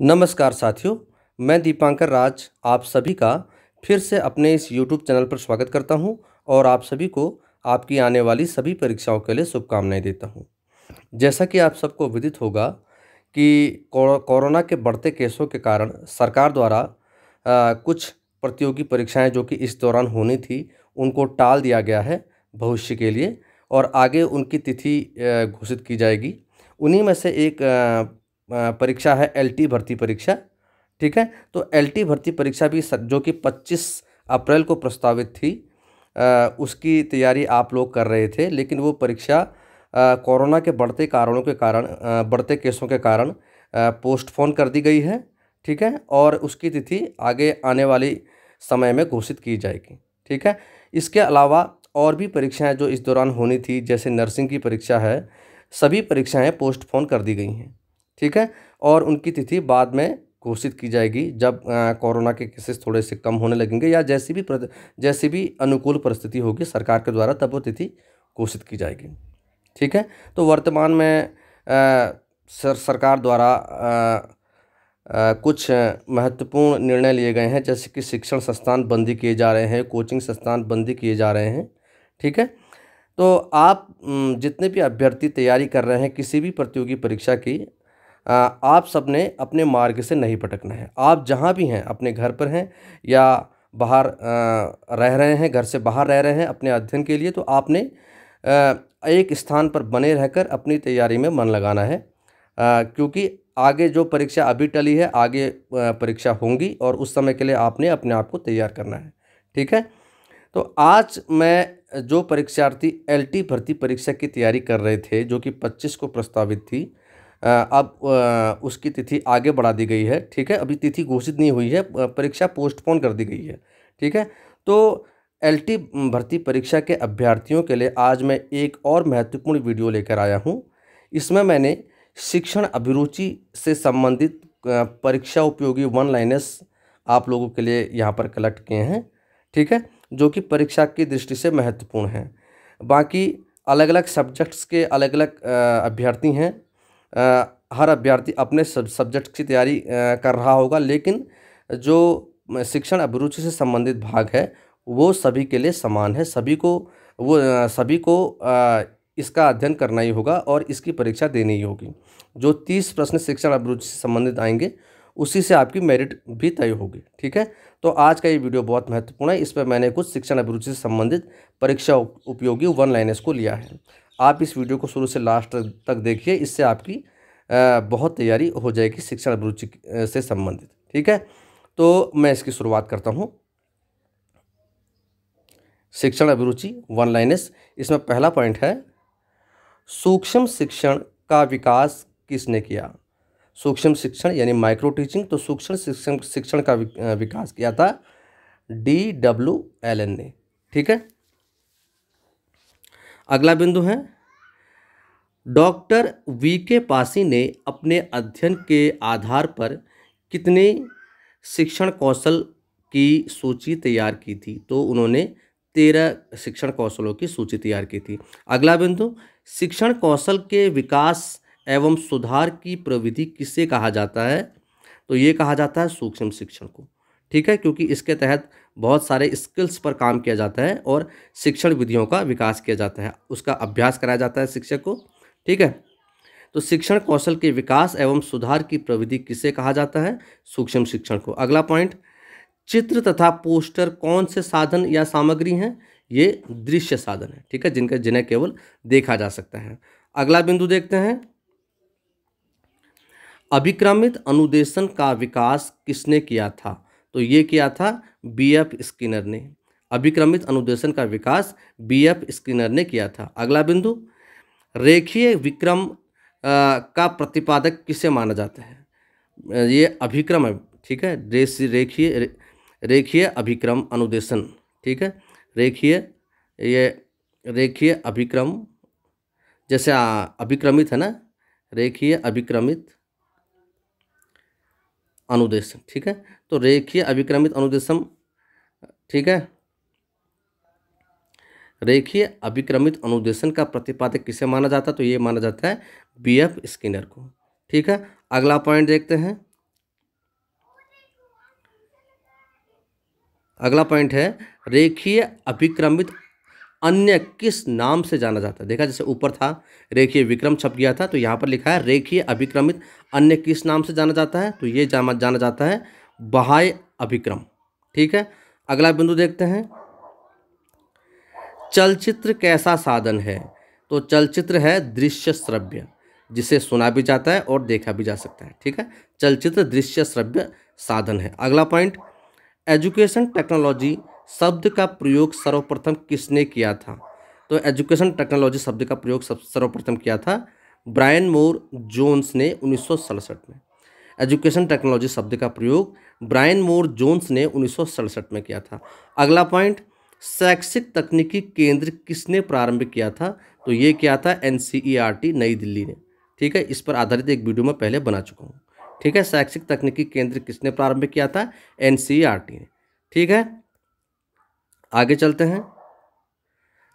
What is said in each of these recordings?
नमस्कार साथियों मैं दीपांकर राज आप सभी का फिर से अपने इस YouTube चैनल पर स्वागत करता हूं और आप सभी को आपकी आने वाली सभी परीक्षाओं के लिए शुभकामनाएं देता हूं। जैसा कि आप सबको विदित होगा कि कोरोना के बढ़ते केसों के कारण सरकार द्वारा आ, कुछ प्रतियोगी परीक्षाएं जो कि इस दौरान होनी थी उनको टाल दिया गया है भविष्य के लिए और आगे उनकी तिथि घोषित की जाएगी उन्हीं में से एक परीक्षा है एलटी भर्ती परीक्षा ठीक है तो एलटी भर्ती परीक्षा भी जो कि 25 अप्रैल को प्रस्तावित थी आ, उसकी तैयारी आप लोग कर रहे थे लेकिन वो परीक्षा कोरोना के बढ़ते कारणों के कारण आ, बढ़ते केसों के कारण पोस्टपोन कर दी गई है ठीक है और उसकी तिथि आगे आने वाले समय में घोषित की जाएगी ठीक है इसके अलावा और भी परीक्षाएं जो इस दौरान होनी थी जैसे नर्सिंग की परीक्षा है सभी परीक्षाएं पोस्टपोन कर दी गई हैं ठीक है और उनकी तिथि बाद में घोषित की जाएगी जब कोरोना के केसेस थोड़े से कम होने लगेंगे या जैसी भी जैसी भी अनुकूल परिस्थिति होगी सरकार के द्वारा तब वो तिथि घोषित की जाएगी ठीक है तो वर्तमान में आ, सर सरकार द्वारा आ, आ, कुछ महत्वपूर्ण निर्णय लिए गए हैं जैसे कि शिक्षण संस्थान बंदी किए जा रहे हैं कोचिंग संस्थान बंदी किए जा रहे हैं ठीक है तो आप जितने भी अभ्यर्थी तैयारी कर रहे हैं किसी भी प्रतियोगी परीक्षा की आप सबने अपने मार्ग से नहीं भटकना है आप जहाँ भी हैं अपने घर पर हैं या बाहर रह रहे हैं घर से बाहर रह रहे हैं अपने अध्ययन के लिए तो आपने एक स्थान पर बने रहकर अपनी तैयारी में मन लगाना है क्योंकि आगे जो परीक्षा अभी टली है आगे परीक्षा होंगी और उस समय के लिए आपने अपने आप को तैयार करना है ठीक है तो आज मैं जो परीक्षार्थी एलटी भर्ती परीक्षा की तैयारी कर रहे थे जो कि 25 को प्रस्तावित थी अब उसकी तिथि आगे बढ़ा दी गई है ठीक है अभी तिथि घोषित नहीं हुई है परीक्षा पोस्टपोन कर दी गई है ठीक है तो एलटी भर्ती परीक्षा के अभ्यर्थियों के लिए आज मैं एक और महत्वपूर्ण वीडियो लेकर आया हूँ इसमें मैंने शिक्षण अभिरुचि से संबंधित परीक्षा उपयोगी वन लाइनस आप लोगों के लिए यहाँ पर कलेक्ट किए हैं ठीक है जो कि परीक्षा की दृष्टि से महत्वपूर्ण हैं बाकी अलग अलग सब्जेक्ट्स के अलग अलग अभ्यर्थी हैं हर अभ्यर्थी अपने सब सब्जेक्ट की तैयारी कर रहा होगा लेकिन जो शिक्षण अभिरुचि से संबंधित भाग है वो सभी के लिए समान है सभी को वो सभी को इसका अध्ययन करना ही होगा और इसकी परीक्षा देनी ही होगी जो तीस प्रश्न शिक्षण अभिरुचि से संबंधित आएंगे उसी से आपकी मेरिट भी तय होगी ठीक है तो आज का ये वीडियो बहुत महत्वपूर्ण है इस पर मैंने कुछ शिक्षण अभिरुचि से संबंधित परीक्षा उपयोगी वन लाइनर्स को लिया है आप इस वीडियो को शुरू से लास्ट तक देखिए इससे आपकी बहुत तैयारी हो जाएगी शिक्षण अभिरुचि से संबंधित ठीक है तो मैं इसकी शुरुआत करता हूँ शिक्षण अभिरुचि वन लाइनस इसमें पहला पॉइंट है सूक्ष्म शिक्षण का विकास किसने किया सूक्ष्म शिक्षण यानी माइक्रो टीचिंग तो सूक्ष्म शिक्षण शिक्षण का विकास किया था डी डब्ल्यू एल एन ने ठीक है अगला बिंदु है डॉक्टर वी के पासी ने अपने अध्ययन के आधार पर कितने शिक्षण कौशल की सूची तैयार की थी तो उन्होंने तेरह शिक्षण कौशलों की सूची तैयार की थी अगला बिंदु शिक्षण कौशल के विकास एवं सुधार की प्रविधि किसे कहा जाता है तो ये कहा जाता है सूक्ष्म शिक्षण को ठीक है क्योंकि इसके तहत बहुत सारे स्किल्स पर काम किया जाता है और शिक्षण विधियों का विकास किया जाता है उसका अभ्यास कराया जाता है शिक्षक को ठीक है तो शिक्षण कौशल के विकास एवं सुधार की प्रविधि किसे कहा जाता है सूक्ष्म शिक्षण को अगला पॉइंट चित्र तथा पोस्टर कौन से साधन या सामग्री हैं ये दृश्य साधन है ठीक है जिनका जिन्हें केवल देखा जा सकता है अगला बिंदु देखते हैं अभिक्रमित अनुदेशन का विकास किसने किया था तो ये किया था बी एफ स्किनर ने अभिक्रमित अनुदेशन का विकास बी एफ स्किनर ने किया था अगला बिंदु रेखीय विक्रम का प्रतिपादक किसे माना जाता है ये अभिक्रम है ठीक है रेस रेखीय रेखीय अभिक्रम अनुदेशन ठीक है रेखीय ये रेखीय अभिक्रम जैसे अभिक्रमित है ना रेखीय अभिक्रमित अनुदेश ठीक है तो रेखीय अभिक्रमित अनुदेशम ठीक है रेखीय अभिक्रमित अनुदेशन का प्रतिपादक किसे माना जाता है तो ये माना जाता है बी एफ स्किनर को ठीक है अगला पॉइंट देखते हैं अगला पॉइंट है रेखीय अभिक्रमित अन्य किस नाम से जाना जाता है देखा जैसे ऊपर था रेखीय विक्रम छप गया था तो यहाँ पर लिखा है रेखीय अभिक्रमित अन्य किस नाम से जाना जाता है तो ये जाना जाना जाता है बहाय अभिक्रम ठीक है अगला बिंदु देखते हैं चलचित्र कैसा साधन है तो चलचित्र है दृश्य श्रव्य जिसे सुना भी जाता है और देखा भी जा सकता है ठीक है चलचित्र दृश्य श्रव्य साधन है अगला पॉइंट एजुकेशन टेक्नोलॉजी शब्द का प्रयोग सर्वप्रथम किसने किया था तो एजुकेशन टेक्नोलॉजी शब्द का प्रयोग सर्वप्रथम किया था ब्रायन मोर जोन्स ने उन्नीस में एजुकेशन टेक्नोलॉजी शब्द का प्रयोग ब्रायन मोर जोन्स ने उन्नीस में किया था अगला पॉइंट शैक्षिक तकनीकी केंद्र किसने प्रारंभ किया था तो ये किया था एन नई दिल्ली ने ठीक है इस पर आधारित एक वीडियो मैं पहले बना चुका हूँ ठीक है शैक्षिक तकनीकी केंद्र किसने प्रारंभ किया था एन ने ठीक है आगे चलते हैं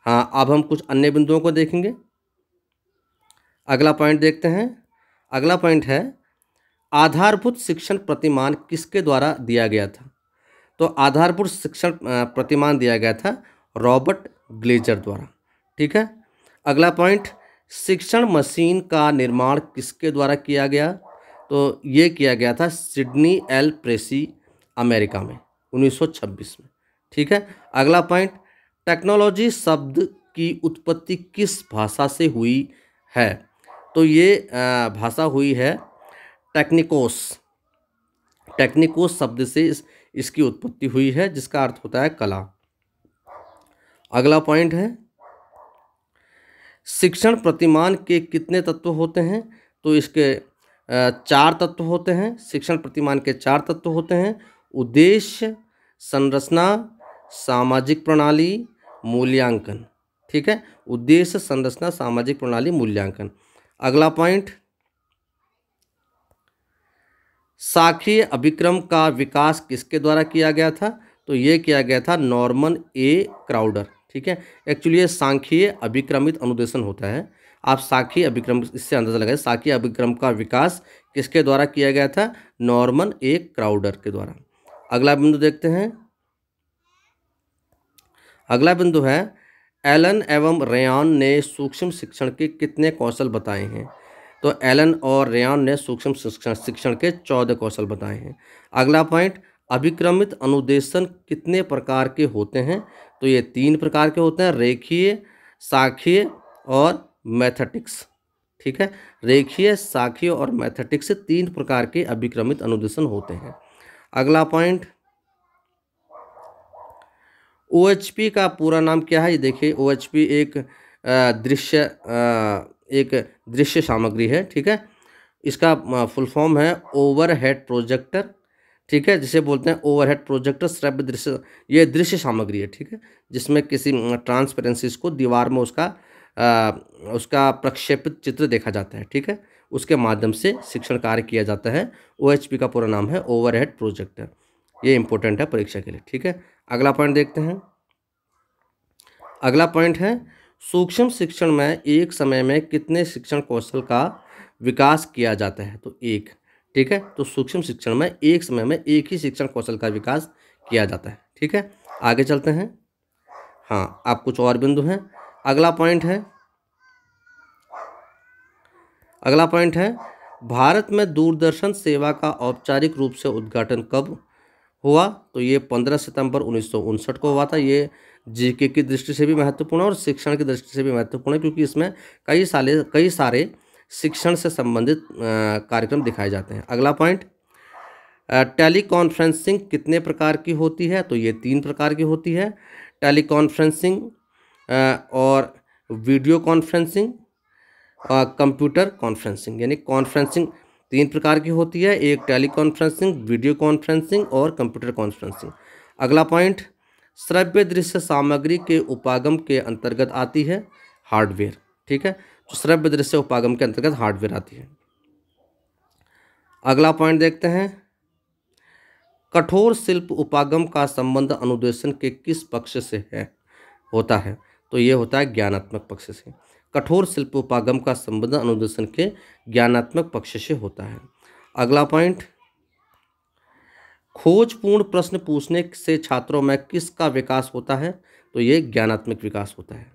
हाँ अब हम कुछ अन्य बिंदुओं को देखेंगे अगला पॉइंट देखते हैं अगला पॉइंट है आधारभूत शिक्षण प्रतिमान किसके द्वारा दिया गया था तो आधारभूत शिक्षण प्रतिमान दिया गया था रॉबर्ट ग्लेजर द्वारा ठीक है अगला पॉइंट शिक्षण मशीन का निर्माण किसके द्वारा किया गया तो ये किया गया था सिडनी एल प्रेसी अमेरिका में 1926 में ठीक है अगला पॉइंट टेक्नोलॉजी शब्द की उत्पत्ति किस भाषा से हुई है तो ये भाषा हुई है टेक्निकोस टेक्निकोस शब्द से इस, इसकी उत्पत्ति हुई है जिसका अर्थ होता है कला अगला पॉइंट है शिक्षण प्रतिमान के कितने तत्व होते हैं तो इसके चार तत्व होते हैं शिक्षण प्रतिमान के चार तत्व होते हैं उद्देश्य संरचना सामाजिक प्रणाली मूल्यांकन ठीक है उद्देश्य संरचना सामाजिक प्रणाली मूल्यांकन अगला पॉइंट साखी अभिक्रम का विकास किसके द्वारा किया गया था तो यह किया गया था नॉर्मन ए क्राउडर ठीक है एक्चुअली ये सांख्यीय अभिक्रमित अनुदेशन होता है आप साखी अभिक्रम इससे अंदाजा लगाए साखी अभिक्रम का विकास किसके द्वारा किया गया था नॉर्मन ए क्राउडर के द्वारा अगला बिंदु देखते हैं अगला बिंदु है एलन एवं रेयान ने सूक्ष्म शिक्षण के कितने कौशल बताए हैं तो एलन और रेयान ने सूक्ष्म शिक्षण शिक्षण के चौदह कौशल बताए हैं अगला पॉइंट अभिक्रमित अनुदेशन कितने प्रकार के होते हैं तो ये तीन प्रकार के होते हैं रेखीय साखीय और मैथेटिक्स ठीक है रेखीय साखीय और मैथेटिक्स तीन प्रकार के अभिक्रमित अनुदेशन होते हैं अगला पॉइंट ओ का पूरा नाम क्या है ये देखिए ओ एक दृश्य एक दृश्य सामग्री है ठीक है इसका फुल फॉर्म है ओवरहेड प्रोजेक्टर ठीक है जिसे बोलते हैं ओवरहेड प्रोजेक्टर श्रव्य दृश्य ये दृश्य सामग्री है ठीक है जिसमें किसी ट्रांसपेरेंसी को दीवार में उसका आ, उसका प्रक्षेपित चित्र देखा जाता है ठीक है उसके माध्यम से शिक्षण कार्य किया जाता है ओ का पूरा नाम है ओवरहेड प्रोजेक्टर ये इंपॉर्टेंट है परीक्षा के लिए ठीक है अगला पॉइंट देखते हैं अगला पॉइंट है सूक्ष्म शिक्षण में एक समय में कितने शिक्षण कौशल का विकास किया जाता है तो एक ठीक है तो सूक्ष्म शिक्षण में एक समय में एक ही शिक्षण कौशल का विकास किया जाता है ठीक है आगे चलते हैं हाँ आप कुछ और बिंदु हैं अगला पॉइंट है अगला पॉइंट है भारत में दूरदर्शन सेवा का औपचारिक रूप से उद्घाटन कब हुआ तो ये 15 सितंबर उन्नीस को हुआ था ये जीके की दृष्टि से भी महत्वपूर्ण और शिक्षण की दृष्टि से भी महत्वपूर्ण है क्योंकि इसमें कई साले कई सारे शिक्षण से संबंधित कार्यक्रम दिखाए जाते हैं अगला पॉइंट टेली कॉन्फ्रेंसिंग कितने प्रकार की होती है तो ये तीन प्रकार की होती है टेली कॉन्फ्रेंसिंग और वीडियो कॉन्फ्रेंसिंग कंप्यूटर कॉन्फ्रेंसिंग यानी कॉन्फ्रेंसिंग तीन प्रकार की होती है एक टेली कॉन्फ्रेंसिंग वीडियो कॉन्फ्रेंसिंग और कंप्यूटर कॉन्फ्रेंसिंग अगला पॉइंट श्रव्य दृश्य सामग्री के उपागम के अंतर्गत आती है हार्डवेयर ठीक है तो श्रव्य दृश्य उपागम के अंतर्गत हार्डवेयर आती है अगला पॉइंट देखते हैं कठोर शिल्प उपागम का संबंध अनुदेशन के किस पक्ष से है होता है तो ये होता है ज्ञानात्मक पक्ष से कठोर शिल्पोपागम का संबंध अनुदेशन के ज्ञानात्मक पक्ष से होता है अगला पॉइंट खोजपूर्ण प्रश्न पूछने से छात्रों में किसका विकास होता है तो ये ज्ञानात्मक विकास होता है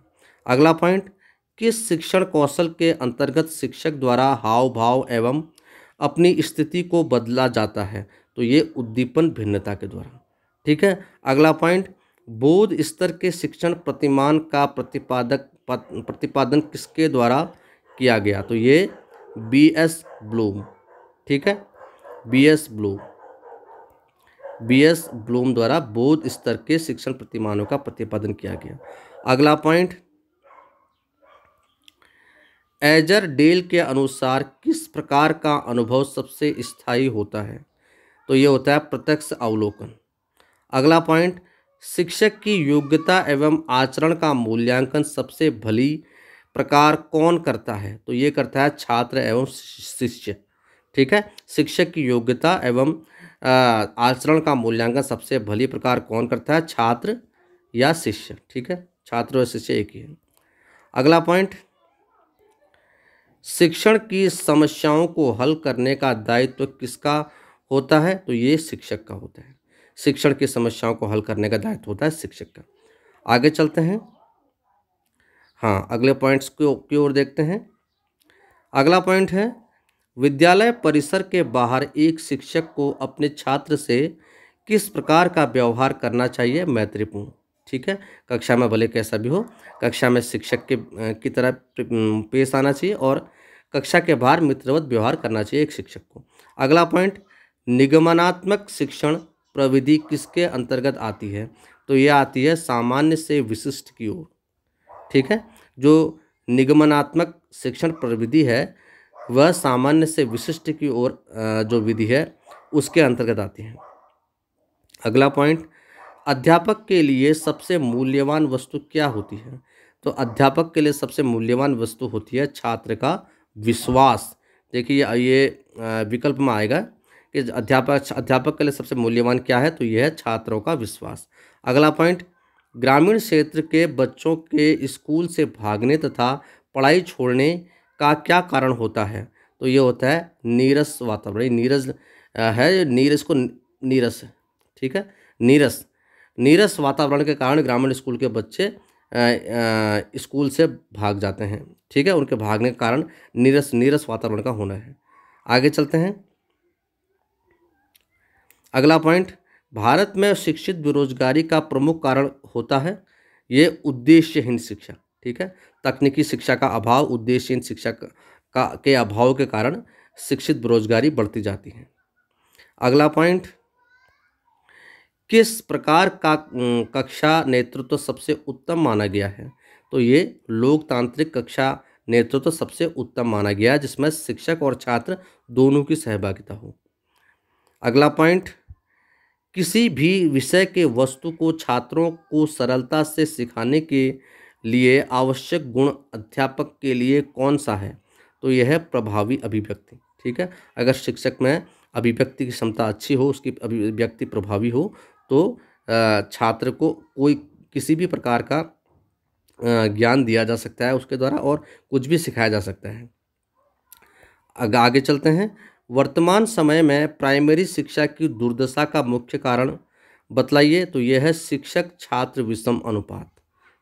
अगला पॉइंट किस शिक्षण कौशल के अंतर्गत शिक्षक द्वारा हाव भाव एवं अपनी स्थिति को बदला जाता है तो ये उद्दीपन भिन्नता के द्वारा ठीक है अगला पॉइंट बोध स्तर के शिक्षण प्रतिमान का प्रतिपादक प्रतिपादन किसके द्वारा किया गया तो ये बी एस ब्लूम ठीक है B S Bloom B S Bloom द्वारा बौद्ध स्तर के शिक्षण प्रतिमानों का प्रतिपादन किया गया अगला पॉइंट एजर डेल के अनुसार किस प्रकार का अनुभव सबसे स्थायी होता है तो ये होता है प्रत्यक्ष अवलोकन अगला पॉइंट शिक्षक की योग्यता एवं आचरण का मूल्यांकन सबसे भली प्रकार कौन करता है तो ये करता है छात्र एवं शिष्य ठीक है शिक्षक की योग्यता एवं आचरण का मूल्यांकन सबसे भली प्रकार कौन करता है छात्र या शिष्य ठीक है छात्र और शिष्य एक ही है अगला पॉइंट शिक्षण की समस्याओं को हल करने का दायित्व तो किसका होता है तो ये शिक्षक का होता है शिक्षण की समस्याओं को हल करने का दायित्व होता है शिक्षक का आगे चलते हैं हाँ अगले पॉइंट्स की ओर देखते हैं अगला पॉइंट है विद्यालय परिसर के बाहर एक शिक्षक को अपने छात्र से किस प्रकार का व्यवहार करना चाहिए मैत्रीपूर्ण ठीक है कक्षा में भले कैसा भी हो कक्षा में शिक्षक के की तरह पेश आना चाहिए और कक्षा के बाहर मित्रवत व्यवहार करना चाहिए एक शिक्षक को अगला पॉइंट निगमनात्मक शिक्षण प्रविधि किसके अंतर्गत आती है तो ये आती है सामान्य से विशिष्ट की ओर ठीक है जो निगमनात्मक शिक्षण प्रविधि है वह सामान्य से विशिष्ट की ओर जो विधि है उसके अंतर्गत आती है अगला पॉइंट अध्यापक के लिए सबसे मूल्यवान वस्तु क्या होती है तो अध्यापक के लिए सबसे मूल्यवान वस्तु होती है छात्र का विश्वास देखिए ये विकल्प में आएगा कि अध्यापक अध्यापक के लिए सबसे मूल्यवान क्या है तो यह है छात्रों का विश्वास अगला पॉइंट ग्रामीण क्षेत्र के बच्चों के स्कूल से भागने तथा पढ़ाई छोड़ने का क्या कारण होता है तो ये होता है नीरस वातावरण नीरज है नीरस को नीरस ठीक है नीरस नीरस वातावरण के कारण ग्रामीण स्कूल के बच्चे स्कूल से भाग जाते हैं ठीक है उनके भागने के कारण नीरस नीरस वातावरण का होना है आगे चलते हैं अगला पॉइंट भारत में शिक्षित बेरोजगारी का प्रमुख कारण होता है ये उद्देश्यहीन शिक्षा ठीक है तकनीकी शिक्षा का अभाव उद्देश्यहीन शिक्षा का के अभाव के कारण शिक्षित बेरोजगारी बढ़ती जाती है अगला पॉइंट किस प्रकार का कक्षा नेतृत्व तो सबसे उत्तम माना गया है तो ये लोकतांत्रिक कक्षा नेतृत्व तो सबसे उत्तम माना गया जिसमें शिक्षक और छात्र दोनों की सहभागिता हो अगला पॉइंट किसी भी विषय के वस्तु को छात्रों को सरलता से सिखाने के लिए आवश्यक गुण अध्यापक के लिए कौन सा है तो यह है प्रभावी अभिव्यक्ति ठीक है अगर शिक्षक में अभिव्यक्ति की क्षमता अच्छी हो उसकी अभिव्यक्ति प्रभावी हो तो छात्र को कोई किसी भी प्रकार का ज्ञान दिया जा सकता है उसके द्वारा और कुछ भी सिखाया जा सकता है आगे चलते हैं वर्तमान समय में प्राइमरी शिक्षा की दुर्दशा का मुख्य कारण बतलाइए तो यह है शिक्षक छात्र विषम अनुपात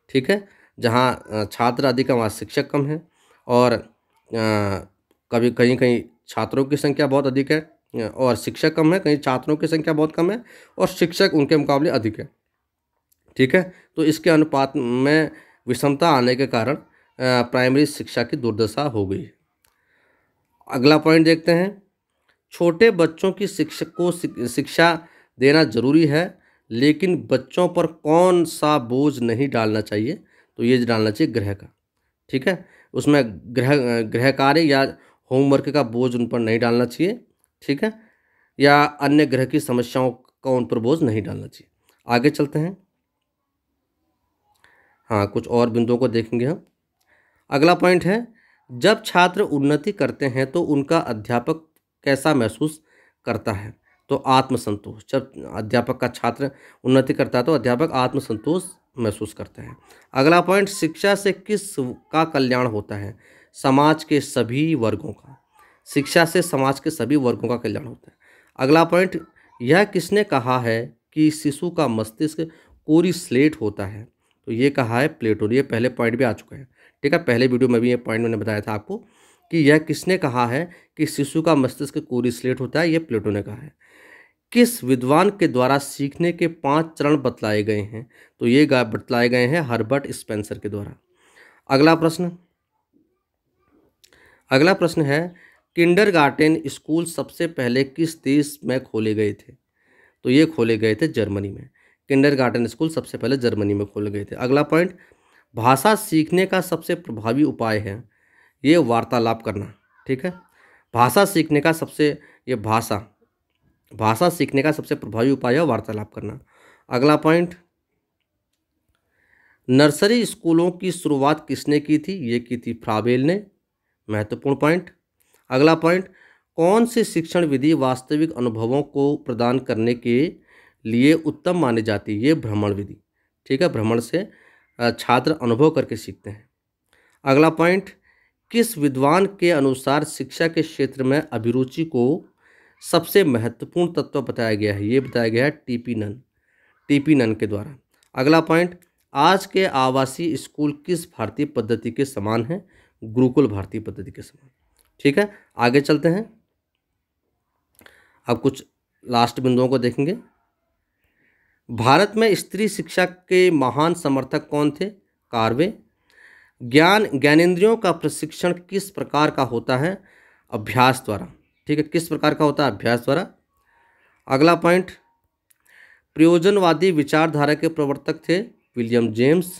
ठीक है जहाँ छात्र अधिक है वहाँ शिक्षक कम है और कभी कहीं कहीं छात्रों की संख्या बहुत अधिक है और शिक्षक कम है कहीं छात्रों की संख्या बहुत कम है और शिक्षक उनके मुकाबले अधिक है ठीक है तो इसके अनुपात में विषमता आने के कारण प्राइमरी शिक्षा की दुर्दशा हो गई अगला पॉइंट देखते हैं छोटे बच्चों की शिक्षक को शिक्षा देना ज़रूरी है लेकिन बच्चों पर कौन सा बोझ नहीं डालना चाहिए तो ये डालना चाहिए ग्रह का ठीक है उसमें ग्रह ग्रह कार्य या होमवर्क का बोझ उन पर नहीं डालना चाहिए ठीक है या अन्य ग्रह की समस्याओं का उन पर बोझ नहीं डालना चाहिए आगे चलते हैं हाँ कुछ और बिंदुओं को देखेंगे हम अगला पॉइंट है जब छात्र उन्नति करते हैं तो उनका अध्यापक कैसा महसूस करता है तो आत्मसंतोष जब अध्यापक का छात्र उन्नति करता है तो अध्यापक आत्मसंतोष महसूस करते हैं अगला पॉइंट शिक्षा से किस का कल्याण होता है समाज के सभी वर्गों का शिक्षा से समाज के सभी वर्गों का कल्याण होता है अगला पॉइंट यह किसने कहा है कि शिशु का मस्तिष्क कोरी स्लेट होता है तो ये कहा है प्लेटो ये पहले पॉइंट भी आ चुका है ठीक है पहले वीडियो में भी ये पॉइंट मैंने बताया था आपको कि यह किसने कहा है कि शिशु का मस्तिष्क स्लेट होता है यह प्लेटो ने कहा है किस विद्वान के द्वारा सीखने के पांच चरण बतलाए गए हैं तो ये बतलाए गए हैं हर्बर्ट स्पेंसर के द्वारा अगला प्रश्न अगला प्रश्न है किंडर स्कूल सबसे पहले किस देश में खोले गए थे तो ये खोले गए थे जर्मनी में किंडर स्कूल सबसे पहले जर्मनी में खोले गए थे अगला पॉइंट भाषा सीखने का सबसे प्रभावी उपाय है ये वार्तालाप करना ठीक है भाषा सीखने का सबसे ये भाषा भाषा सीखने का सबसे प्रभावी उपाय है वार्तालाप करना अगला पॉइंट नर्सरी स्कूलों की शुरुआत किसने की थी ये की थी फ्राबेल ने महत्वपूर्ण पॉइंट अगला पॉइंट कौन सी शिक्षण विधि वास्तविक अनुभवों को प्रदान करने के लिए उत्तम मानी जाती है ये भ्रमण विधि ठीक है भ्रमण से छात्र अनुभव करके सीखते हैं अगला पॉइंट किस विद्वान के अनुसार शिक्षा के क्षेत्र में अभिरुचि को सबसे महत्वपूर्ण तत्व बताया गया है ये बताया गया है टीपी नन टीपी नन के द्वारा अगला पॉइंट आज के आवासीय स्कूल किस भारतीय पद्धति के समान है गुरुकुल भारतीय पद्धति के समान ठीक है आगे चलते हैं अब कुछ लास्ट बिंदुओं को देखेंगे भारत में स्त्री शिक्षा के महान समर्थक कौन थे कार्वे ज्ञान ज्ञानेन्द्रियों का प्रशिक्षण किस प्रकार का होता है अभ्यास द्वारा ठीक है किस प्रकार का होता है अभ्यास द्वारा अगला पॉइंट प्रयोजनवादी विचारधारा के प्रवर्तक थे विलियम जेम्स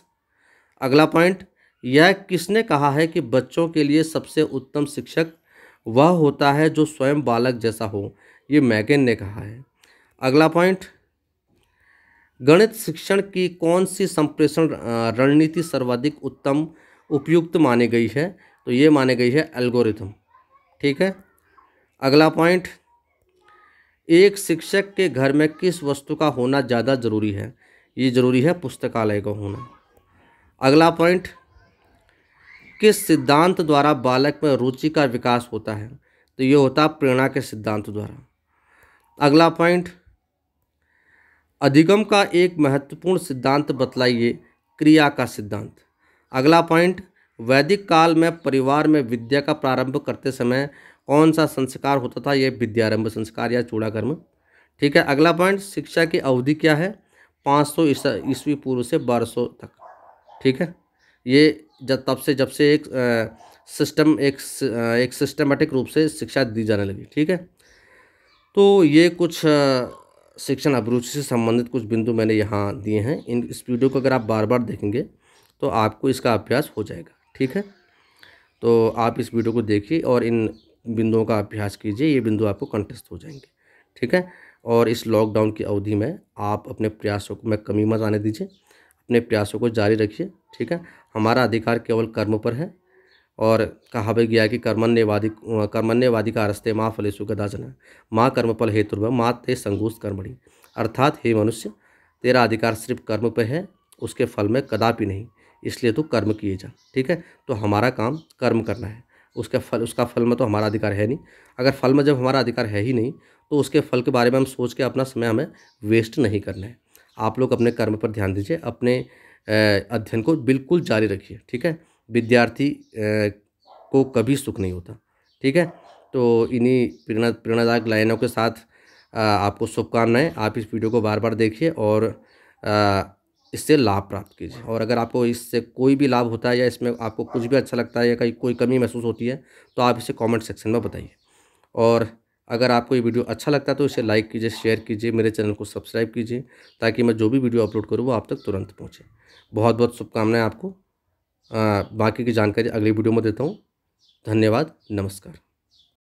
अगला पॉइंट यह किसने कहा है कि बच्चों के लिए सबसे उत्तम शिक्षक वह होता है जो स्वयं बालक जैसा हो ये मैगन ने कहा है अगला पॉइंट गणित शिक्षण की कौन सी संप्रेषण रणनीति सर्वाधिक उत्तम उपयुक्त मानी गई है तो ये मानी गई है एल्गोरिथम ठीक है अगला पॉइंट एक शिक्षक के घर में किस वस्तु का होना ज़्यादा ज़रूरी है ये ज़रूरी है पुस्तकालय का होना अगला पॉइंट किस सिद्धांत द्वारा बालक में रुचि का विकास होता है तो ये होता है प्रेरणा के सिद्धांत द्वारा अगला पॉइंट अधिगम का एक महत्वपूर्ण सिद्धांत बतलाइए क्रिया का सिद्धांत अगला पॉइंट वैदिक काल में परिवार में विद्या का प्रारंभ करते समय कौन सा संस्कार होता था यह विद्यारंभ संस्कार या चूड़ा कर्म ठीक है अगला पॉइंट शिक्षा की अवधि क्या है 500 सौ ईस्वी पूर्व से 1200 तक ठीक है ये जब तब से जब से एक सिस्टम एक एक सिस्टमेटिक रूप से शिक्षा दी जाने लगी ठीक है तो ये कुछ शिक्षण अभिरुचि से संबंधित कुछ बिंदु मैंने यहाँ दिए हैं इन इस वीडियो को अगर आप बार बार देखेंगे तो आपको इसका अभ्यास हो जाएगा ठीक है तो आप इस वीडियो को देखिए और इन बिंदुओं का अभ्यास कीजिए ये बिंदु आपको कंटेस्ट हो जाएंगे ठीक है और इस लॉकडाउन की अवधि में आप अपने प्रयासों को में कमी मत आने दीजिए अपने प्रयासों को जारी रखिए ठीक है हमारा अधिकार केवल कर्म पर है और कहा भी गया कि कर्मण्यवादी कर्मण्यवादी का रस्ते माँ फलेशु कदाचना माँ कर्मफल हेतु माँ ते संगोष कर्मणी अर्थात हे मनुष्य तेरा अधिकार सिर्फ कर्म पर है उसके फल में कदापि नहीं इसलिए तो कर्म किए जा ठीक है तो हमारा काम कर्म करना है उसका फल उसका फल में तो हमारा अधिकार है नहीं अगर फल में जब हमारा अधिकार है ही नहीं तो उसके फल के बारे में हम सोच के अपना समय हमें वेस्ट नहीं करना है आप लोग अपने कर्म पर ध्यान दीजिए अपने अध्ययन को बिल्कुल जारी रखिए ठीक है विद्यार्थी को कभी सुख नहीं होता ठीक है तो इन्हीं प्रेरणा प्रेरणादायक लाइनों के साथ आपको शुभकामनाएं आप इस वीडियो को बार बार देखिए और इससे लाभ प्राप्त कीजिए और अगर आपको इससे कोई भी लाभ होता है या इसमें आपको कुछ भी अच्छा लगता है या कहीं कोई कमी महसूस होती है तो आप इसे कमेंट सेक्शन में बताइए और अगर आपको ये वीडियो अच्छा लगता है तो इसे लाइक कीजिए शेयर कीजिए मेरे चैनल को सब्सक्राइब कीजिए ताकि मैं जो भी वीडियो अपलोड करूँ वो आप तक तुरंत पहुँचे बहुत बहुत शुभकामनाएं आपको बाकी की जानकारी अगली वीडियो में देता हूँ धन्यवाद नमस्कार